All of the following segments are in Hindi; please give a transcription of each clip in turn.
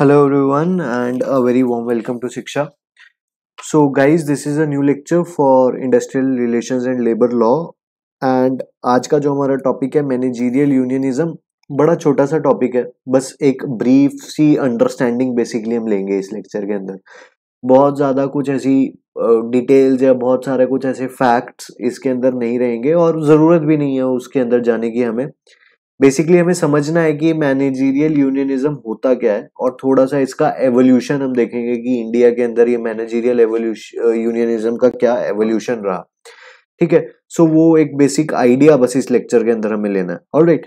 Hello everyone a very warm welcome to Shiksha. So guys this is a new lecture for industrial relations and labour law and आज का जो हमारा टॉपिक है मैनेजीरियल यूनियनिज्म बड़ा छोटा सा टॉपिक है बस एक ब्रीफ सी अंडरस्टैंडिंग बेसिकली हम लेंगे इस लेक्चर के अंदर बहुत ज़्यादा कुछ ऐसी डिटेल्स या बहुत सारे कुछ ऐसे फैक्ट्स इसके अंदर नहीं रहेंगे और ज़रूरत भी नहीं है उसके अंदर जाने की हमें बेसिकली हमें समझना है कि मैनेजीरियल यूनियनिज्म होता क्या है और थोड़ा सा इसका एवोल्यूशन हम देखेंगे कि इंडिया के अंदर ये मैनेजीरियल एवोल्यूशन यूनियनिज्म का क्या एवोल्यूशन रहा ठीक है सो so, वो एक बेसिक आइडिया बस इस लेक्चर के अंदर हमें लेना है all right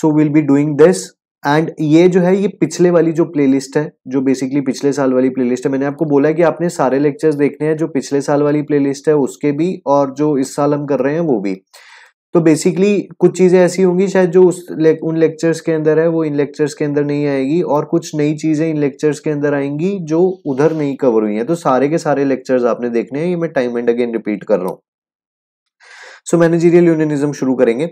so will be doing this and ये जो है ये पिछले वाली जो प्लेलिस्ट है जो बेसिकली पिछले साल वाली प्लेलिस्ट है मैंने आपको बोला है कि आपने सारे लेक्चर्स देखने हैं जो पिछले साल वाली प्लेलिस्ट है उसके भी और जो इस साल हम कर रहे हैं वो भी तो बेसिकली कुछ चीज़ें ऐसी होंगी शायद जो उस ले, उन लेक्चर्स के अंदर है वो इन लेक्चर्स के अंदर नहीं आएगी और कुछ नई चीज़ें इन लेक्चर्स के अंदर आएंगी जो उधर नहीं कवर हुई हैं तो सारे के सारे लेक्चर्स आपने देखने हैं ये मैं टाइम एंड अगेन रिपीट कर रहा हूँ सो मैनेजीरियल यूनियनिज्म शुरू करेंगे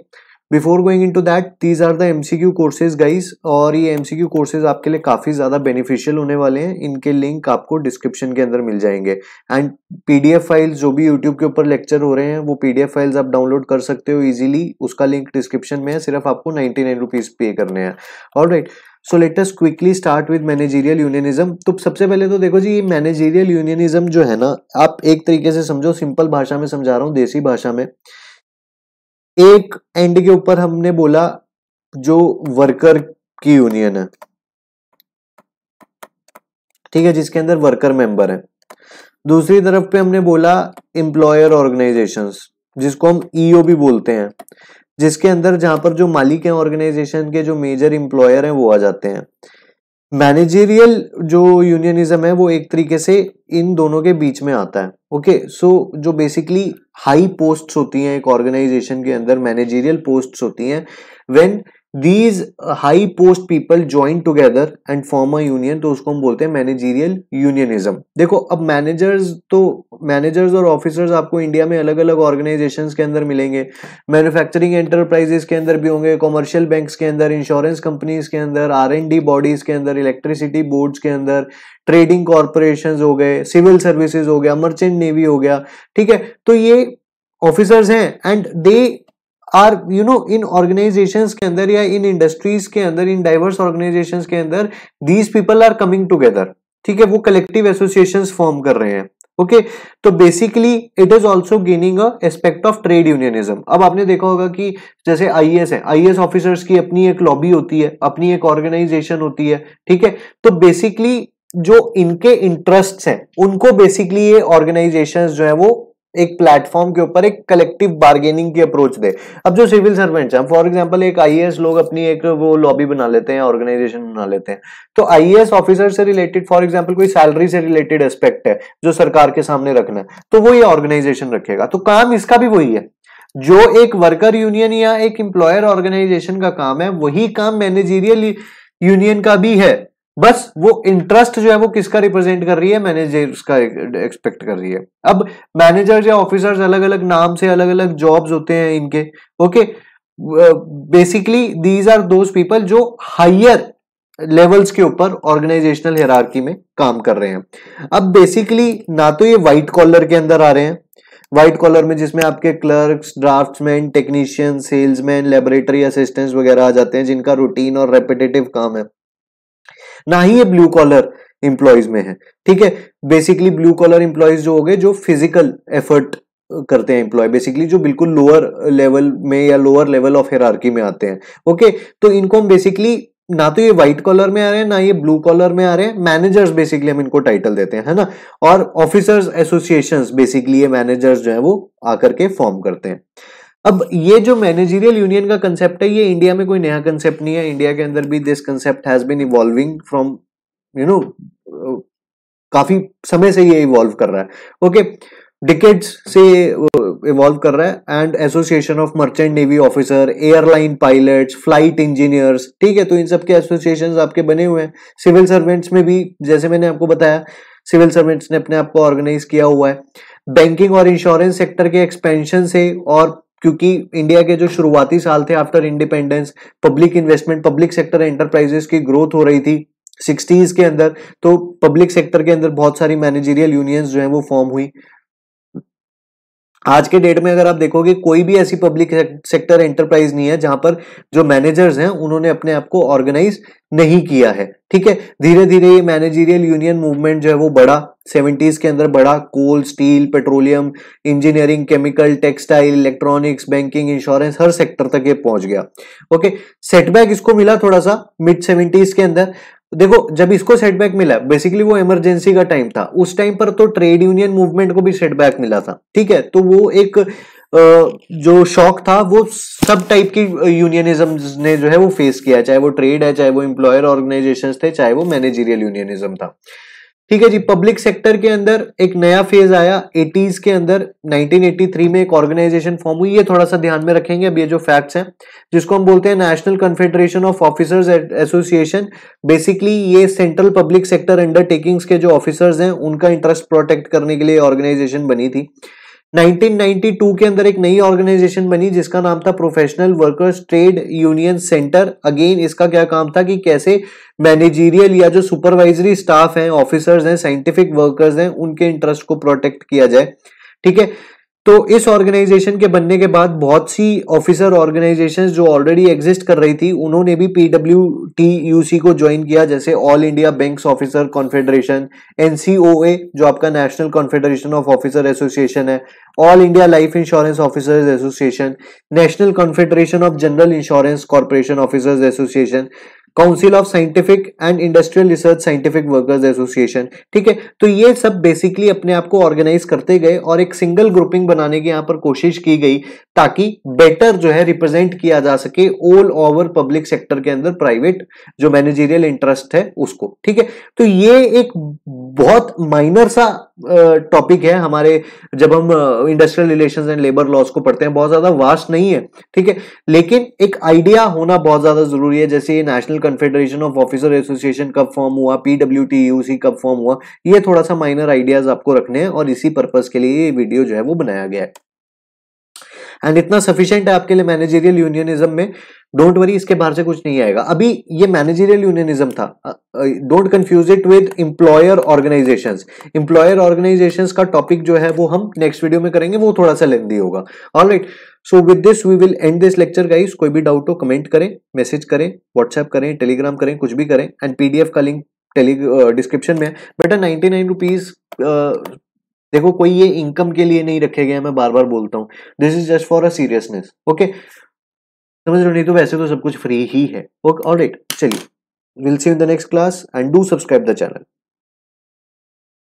before going into that these are the M C Q courses guys और ये एम सी क्यू कोर्सेज आपके लिए काफ़ी ज़्यादा बेनिफिशियल होने वाले हैं इनके लिंक आपको डिस्क्रिप्शन के अंदर मिल जाएंगे and P D F files जो भी यूट्यूब के ऊपर लेक्चर हो रहे हैं वो पी डी एफ फाइल्स आप डाउनलोड कर सकते हो ईजिली उसका लिंक डिस्क्रिप्शन में है सिर्फ आपको नाइन्टी नाइन रुपीज़ पे करने हैं और right so latest quickly start with managerial unionism तो सबसे पहले तो देखो जी ये मैनेजीरियल यूनियनिज्म जो है ना आप एक तरीके से समझो सिंपल भाषा में समझा रहा हूँ देसी भाषा में एक एंड के ऊपर हमने बोला जो वर्कर की यूनियन है ठीक है जिसके अंदर वर्कर मेंबर है दूसरी तरफ पे हमने बोला एम्प्लॉयर ऑर्गेनाइजेशन जिसको हम ईओ e भी बोलते हैं जिसके अंदर जहां पर जो मालिक हैं ऑर्गेनाइजेशन के जो मेजर इंप्लॉयर हैं वो आ जाते हैं मैनेजेरियल जो यूनियनिज्म है वो एक तरीके से इन दोनों के बीच में आता है ओके okay, सो so, जो बेसिकली हाई पोस्ट्स होती हैं एक ऑर्गेनाइजेशन के अंदर मैनेजेरियल पोस्ट्स होती हैं when these high post people join together and form a union तो उसको हम बोलते हैं मैनेजीरियल यूनियनिज्म देखो अब मैनेजर्स तो मैनेजर्स और ऑफिसर्स आपको इंडिया में अलग अलग ऑर्गेनाइजेशन के अंदर मिलेंगे मैन्युफैक्चरिंग एंटरप्राइजेस के अंदर भी होंगे कॉमर्शियल बैंक के अंदर इंश्योरेंस कंपनीज के अंदर आर एंड डी बॉडीज के अंदर इलेक्ट्रिसिटी बोर्ड्स के अंदर ट्रेडिंग कॉरपोरेशन हो गए सिविल सर्विसेज हो गया मर्चेंट नेवी हो गया ठीक है तो ये ऑफिसर्स हैं and they are you know in organisation के अंदर या इन इंडस्ट्रीज के अंदर इन डाइवर्स ऑर्गेनाइजेशन के अंदर these people are coming together ठीक है वो कलेक्टिव एसोसिएशन फॉर्म कर रहे हैं ओके okay, तो basically it is also gaining a aspect of trade unionism अब आपने देखा होगा कि जैसे आईएएस e है आईएएस ऑफिसर्स e की अपनी एक लॉबी होती है अपनी एक ऑर्गेनाइजेशन होती है ठीक है तो बेसिकली जो इनके इंटरेस्ट्स हैं उनको बेसिकली ये ऑर्गेनाइजेशंस जो है वो एक प्लेटफॉर्म के ऊपर एक कलेक्टिव बार्गेनिंग की अप्रोच दे अब जो सिविल सर्वेंट्स हैं फॉर एग्जांपल एक आईएएस लोग अपनी एक वो लॉबी बना लेते हैं ऑर्गेनाइजेशन बना लेते हैं तो आईएएस ऑफिसर से रिलेटेड फॉर एग्जांपल कोई सैलरी से रिलेटेड एस्पेक्ट है जो सरकार के सामने रखना है तो वो ये ऑर्गेनाइजेशन रखेगा तो काम इसका भी वही है जो एक वर्कर यूनियन या एक इंप्लॉयर ऑर्गेनाइजेशन का काम है वही काम मैनेजीरियल यूनियन का भी है बस वो इंटरेस्ट जो है वो किसका रिप्रेजेंट कर रही है मैनेजर का एक्सपेक्ट कर रही है अब मैनेजर या ऑफिसर्स अलग अलग नाम से अलग अलग जॉब्स होते हैं इनके okay basically these are those people जो हायर लेवल्स के ऊपर ऑर्गेनाइजेशनल हेरारकी में काम कर रहे हैं अब बेसिकली ना तो ये व्हाइट कॉलर के अंदर आ रहे हैं व्हाइट कॉलर में जिसमें आपके clerks draftman technician salesman laboratory assistants वगैरह आ जाते हैं जिनका रूटीन और रेपिटेटिव काम है ना ही ये ब्लू कॉलर इंप्लॉयज में है ठीक है बेसिकली ब्लू कॉलर इंप्लॉयज जो हो गए जो फिजिकल एफर्ट करते हैं इंप्लॉय बेसिकली जो बिल्कुल लोअर लेवल में या लोअर लेवल ऑफ हेरारकी में आते हैं ओके तो इनको हम बेसिकली ना तो ये व्हाइट कॉलर में आ रहे हैं ना ये ब्लू कॉलर में आ रहे हैं मैनेजर्स बेसिकली हम इनको टाइटल देते हैं है ना और ऑफिसर्स एसोसिएशंस बेसिकली ये मैनेजर्स जो है वो आकर के फॉर्म करते हैं अब ये जो मैनेजरियल यूनियन का कंसेप्ट है ये इंडिया में कोई नया कंसेप्ट नहीं है इंडिया के अंदर भी this concept has been evolving from you know काफी समय से ये इवॉल्व कर रहा है ओके okay, डिकेट्स से इवॉल्व uh, कर रहा है and association of merchant navy officer airline pilots flight engineers ठीक है तो इन सब के एसोसिएशन आपके बने हुए हैं सिविल सर्वेंट्स में भी जैसे मैंने आपको बताया सिविल सर्वेंट्स ने अपने आप को ऑर्गेनाइज किया हुआ है बैंकिंग और इंश्योरेंस सेक्टर के एक्सपेंशन से और क्योंकि इंडिया के जो शुरुआती साल थे after independence public investment public sector enterprises की ग्रोथ हो रही थी सिक्सटीज के अंदर तो पब्लिक सेक्टर के अंदर बहुत सारी मैनेजरियल यूनियंस जो है वो फॉर्म हुई आज के डेट में अगर आप देखोगे कोई भी ऐसी पब्लिक सेक्टर एंटरप्राइज नहीं है जहां पर जो मैनेजर्स हैं उन्होंने अपने आप को ऑर्गेनाइज नहीं किया है ठीक है धीरे धीरे ये मैनेजरियल यूनियन मूवमेंट जो है वो बढ़ा सेवेंटीज के अंदर बड़ा coal steel petroleum engineering chemical textile electronics banking insurance हर सेक्टर तक ये पहुंच गया ओके सेटबैक इसको मिला थोड़ा सा मिड सेवेंटीज के अंदर देखो जब इसको सेटबैक मिला बेसिकली वो इमरजेंसी का टाइम था उस टाइम पर तो ट्रेड यूनियन मूवमेंट को भी सेटबैक मिला था ठीक है तो वो एक जो शॉक था वो सब टाइप की यूनियनिज्म ने जो है वो फेस किया चाहे वो ट्रेड है चाहे वो इंप्लॉयर ऑर्गेनाइजेशन थे चाहे वो मैनेजरियल यूनियनिज्म था ठीक है जी पब्लिक सेक्टर के अंदर एक नया फेज आया 80s के अंदर 1983 में एक ऑर्गेनाइजेशन फॉर्म हुई ये थोड़ा सा ध्यान में रखेंगे अब ये जो फैक्ट्स हैं जिसको हम बोलते हैं national confederation of officers association basically ये सेंट्रल पब्लिक सेक्टर अंडरटेकिंग्स के जो ऑफिसर्स हैं उनका इंटरेस्ट प्रोटेक्ट करने के लिए ऑर्गेनाइजेशन बनी थी 1992 के अंदर एक नई ऑर्गेनाइजेशन बनी जिसका नाम था professional workers trade union centre again इसका क्या काम था कि कैसे मैनेजीरियल या जो सुपरवाइजरी स्टाफ हैं ऑफिसर्स हैं साइंटिफिक वर्कर्स हैं उनके इंटरेस्ट को प्रोटेक्ट किया जाए ठीक है तो इस ऑर्गेनाइजेशन के बनने के बाद बहुत सी ऑफिसर ऑर्गेनाइजेशन जो ऑलरेडी एग्जिस्ट कर रही थी उन्होंने भी पीडब्ल्यू टी यू सी को ज्वाइन किया जैसे all India banks officer confederation NCOA जो आपका national confederation of officer association है all India life insurance officers association national confederation of general insurance corporation officers association council of scientific and industrial research scientific workers association ठीक है तो ये सब बेसिकली अपने आप को ऑर्गेनाइज करते गए और एक सिंगल ग्रुपिंग बनाने की यहाँ पर कोशिश की गई ताकि बेटर जो है रिप्रेजेंट किया जा सके ऑल ओवर पब्लिक सेक्टर के अंदर प्राइवेट जो मैनेजेरियल इंटरेस्ट है उसको ठीक है तो ये एक बहुत माइनर सा टॉपिक है हमारे जब हम industrial relations and labour laws को पढ़ते हैं बहुत ज्यादा वास्ट नहीं है ठीक है लेकिन एक आइडिया होना बहुत ज्यादा जरूरी है जैसे national confederation of officer association कब फॉर्म हुआ पीडब्ल्यू टी e कब फॉर्म हुआ ये थोड़ा सा माइनर आइडियाज आपको रखने हैं और इसी पर्पज के लिए ये वीडियो जो है वो बनाया गया है एंड इतना सफिशियंट है आपके लिए मैनेजेरियल यूनियनिज्म में डोंट वरी इसके बाहर से कुछ नहीं आएगा अभी ये मैनेजेरियल यूनियनिज्म था don't confuse it with employer organisation employer organisation का टॉपिक जो है वो हम नेक्स्ट वीडियो में करेंगे वो थोड़ा सा लेंदी होगा all right so with this we will end this lecture guys कोई भी डाउट हो कमेंट करें मैसेज करें व्हाट्सएप करें टेलीग्राम करें कुछ भी करें एंड पीडीएफ का लिंक डिस्क्रिप्शन में है बेटा नाइनटी नाइन रुपीज देखो कोई ये इनकम के लिए नहीं रखे गए मैं बार बार बोलता हूँ this is just for a seriousness okay समझ रहे नहीं तो वैसे तो सब कुछ फ्री ही है ओके ऑल राइट चलिए will see in the next class and do subscribe the channel